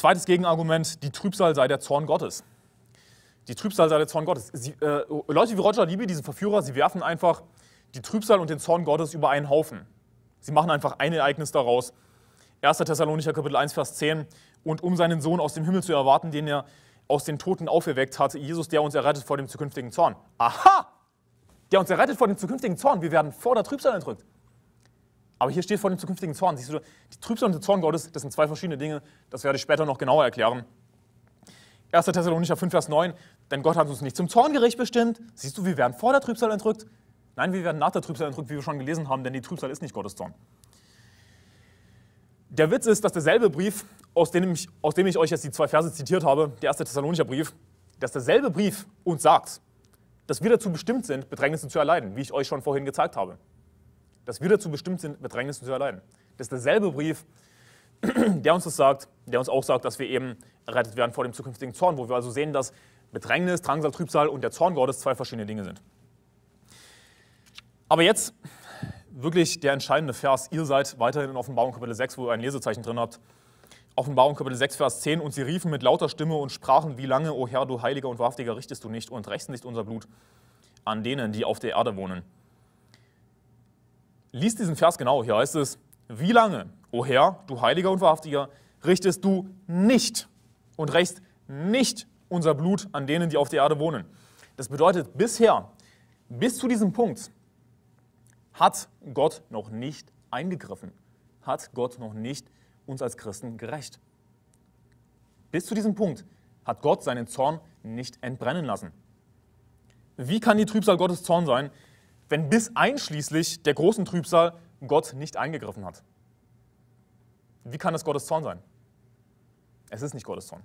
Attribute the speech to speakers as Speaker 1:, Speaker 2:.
Speaker 1: Zweites Gegenargument, die Trübsal sei der Zorn Gottes. Die Trübsal sei der Zorn Gottes. Sie, äh, Leute wie Roger Liebe, diesen Verführer, sie werfen einfach die Trübsal und den Zorn Gottes über einen Haufen. Sie machen einfach ein Ereignis daraus. 1. Thessalonicher Kapitel 1, Vers 10. Und um seinen Sohn aus dem Himmel zu erwarten, den er aus den Toten auferweckt hat, Jesus, der uns errettet vor dem zukünftigen Zorn. Aha! Der uns errettet vor dem zukünftigen Zorn. Wir werden vor der Trübsal entrückt. Aber hier steht vor dem zukünftigen Zorn. Siehst du, die Trübsal und der Zorn Gottes, das sind zwei verschiedene Dinge. Das werde ich später noch genauer erklären. 1. Thessalonicher 5, Vers 9. Denn Gott hat uns nicht zum Zorngericht bestimmt. Siehst du, wir werden vor der Trübsal entrückt. Nein, wir werden nach der Trübsal entrückt, wie wir schon gelesen haben, denn die Trübsal ist nicht Gottes Zorn. Der Witz ist, dass derselbe Brief, aus dem ich, aus dem ich euch jetzt die zwei Verse zitiert habe, der 1. Thessalonicher Brief, dass derselbe Brief uns sagt, dass wir dazu bestimmt sind, Bedrängnisse zu erleiden, wie ich euch schon vorhin gezeigt habe dass wir dazu bestimmt sind, Bedrängnissen zu erleiden. Das ist derselbe Brief, der uns das sagt, der uns auch sagt, dass wir eben errettet werden vor dem zukünftigen Zorn, wo wir also sehen, dass Bedrängnis, Drangsal, Trübsal und der Zorn Gottes zwei verschiedene Dinge sind. Aber jetzt wirklich der entscheidende Vers. Ihr seid weiterhin in Offenbarung Kapitel 6, wo ihr ein Lesezeichen drin habt. Offenbarung Kapitel 6, Vers 10. Und sie riefen mit lauter Stimme und sprachen, wie lange, o Herr, du Heiliger und Wahrhaftiger, richtest du nicht und rächst nicht unser Blut an denen, die auf der Erde wohnen. Lies diesen Vers genau, hier heißt es, wie lange, o Herr, du Heiliger und Wahrhaftiger, richtest du nicht und rächst nicht unser Blut an denen, die auf der Erde wohnen. Das bedeutet, bisher, bis zu diesem Punkt, hat Gott noch nicht eingegriffen, hat Gott noch nicht uns als Christen gerecht. Bis zu diesem Punkt hat Gott seinen Zorn nicht entbrennen lassen. Wie kann die Trübsal Gottes Zorn sein, wenn bis einschließlich der großen Trübsal Gott nicht eingegriffen hat. Wie kann es Gottes Zorn sein? Es ist nicht Gottes Zorn.